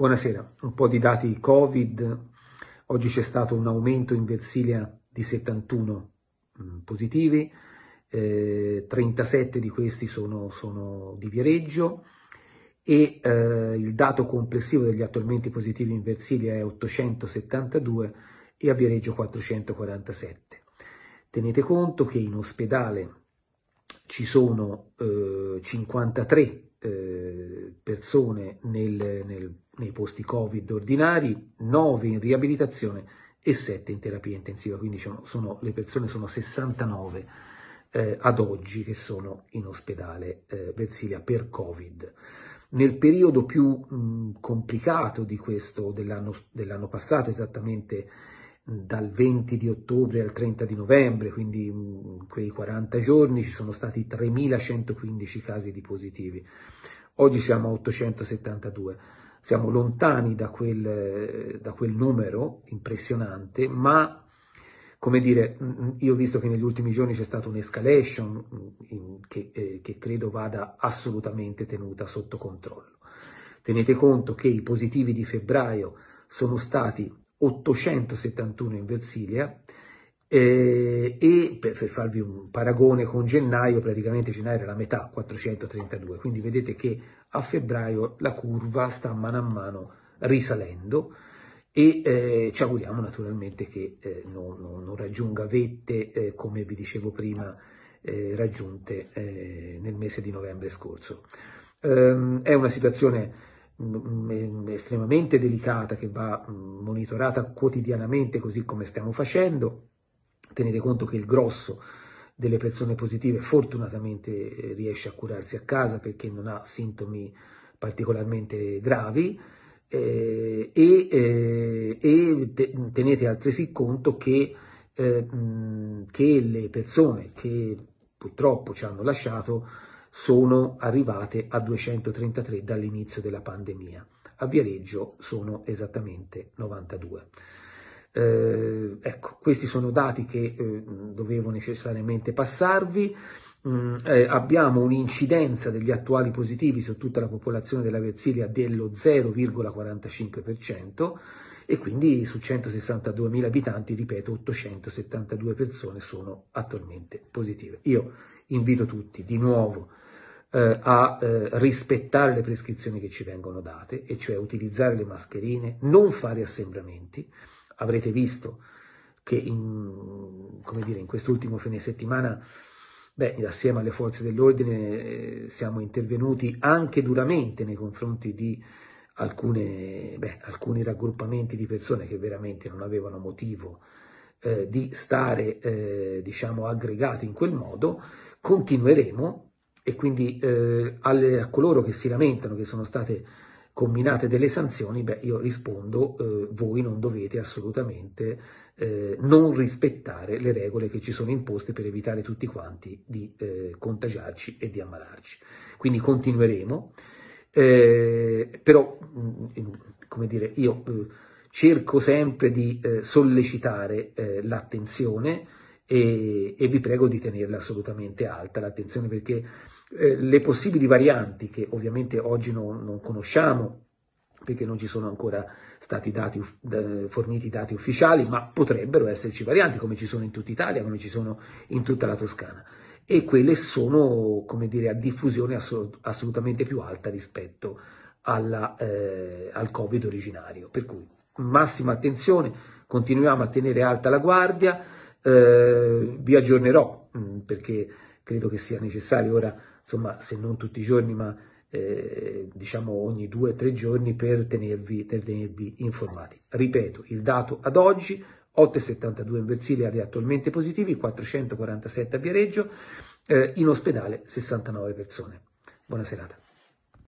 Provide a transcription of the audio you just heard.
Buonasera, un po' di dati Covid. Oggi c'è stato un aumento in Versilia di 71 mh, mm, positivi, eh, 37 di questi sono, sono di Viareggio e eh, il dato complessivo degli attualmente positivi in Versilia è 872 e a Viareggio 447. Tenete conto che in ospedale ci sono eh, 53 eh, persone nel, nel nei posti Covid ordinari, 9 in riabilitazione e 7 in terapia intensiva, quindi sono, le persone sono 69 eh, ad oggi che sono in ospedale eh, Versilia per Covid. Nel periodo più mh, mm, complicato di questo, dell'anno, dell'anno passato, esattamente mm, dal 20 di ottobre al 30 di novembre, quindi in mm, quei 40 giorni ci sono stati 3.115 casi di positivi. Oggi siamo a 872 siamo lontani da quel, da quel numero impressionante, ma come dire, mm, io ho visto che negli ultimi giorni c'è stata un'escalation mm, che, eh, che, credo vada assolutamente tenuta sotto controllo. Tenete conto che i positivi di febbraio sono stati 871 in Versilia, eh, e per, per, farvi un paragone con gennaio, praticamente gennaio era la metà, 432, quindi vedete che a febbraio la curva sta mano a mano risalendo e eh, ci auguriamo naturalmente che eh, non, non, non, raggiunga vette, eh, come vi dicevo prima, eh, raggiunte eh, nel mese di novembre scorso. Ehm, è una situazione mm, mm, estremamente delicata che va mm, monitorata quotidianamente così come stiamo facendo Tenete conto che il grosso delle persone positive fortunatamente eh, riesce a curarsi a casa perché non ha sintomi particolarmente gravi eh, e, eh, e tenete altresì conto che, eh, che, le persone che purtroppo ci hanno lasciato sono arrivate a 233 dall'inizio della pandemia. A Viareggio sono esattamente 92. Eh, ecco, questi sono dati che eh, dovevo necessariamente passarvi. Mm, eh, abbiamo un'incidenza degli attuali positivi su tutta la popolazione della Versilia dello 0,45% e quindi su 162.000 abitanti, ripeto, 872 persone sono attualmente positive. Io invito tutti di nuovo eh, a eh, rispettare le prescrizioni che ci vengono date, e cioè utilizzare le mascherine, non fare assembramenti, avrete visto che in, dire, in quest'ultimo fine settimana, beh, assieme alle forze dell'ordine, eh, siamo intervenuti anche duramente nei confronti di alcune, beh, alcuni raggruppamenti di persone che veramente non avevano motivo eh, di stare eh, diciamo, aggregati in quel modo. Continueremo e quindi eh, alle, a coloro che si lamentano che sono state combinate delle sanzioni, beh, io rispondo, eh, voi non dovete assolutamente eh, non rispettare le regole che ci sono imposte per evitare tutti quanti di eh, contagiarci e di ammalarci. Quindi continueremo, eh, però, mm, come dire, io eh, cerco sempre di eh, sollecitare l'attenzione, e, e, vi prego di tenerla assolutamente alta l'attenzione perché eh, le possibili varianti che ovviamente oggi non, non, conosciamo perché non ci sono ancora stati dati, forniti dati ufficiali, ma potrebbero esserci varianti come ci sono in tutta Italia, come ci sono in tutta la Toscana e quelle sono come dire, a diffusione assolutamente più alta rispetto alla, eh, al Covid originario. Per cui massima attenzione, continuiamo a tenere alta la guardia eh, vi aggiornerò mh, mm, perché credo che sia necessario ora, insomma, se non tutti i giorni, ma eh, diciamo ogni due o tre giorni per tenervi, per tenervi informati. Ripeto, il dato ad oggi 8,72 in Versiliari attualmente positivi, 447 a Viareggio, eh, in ospedale 69 persone. Buona serata.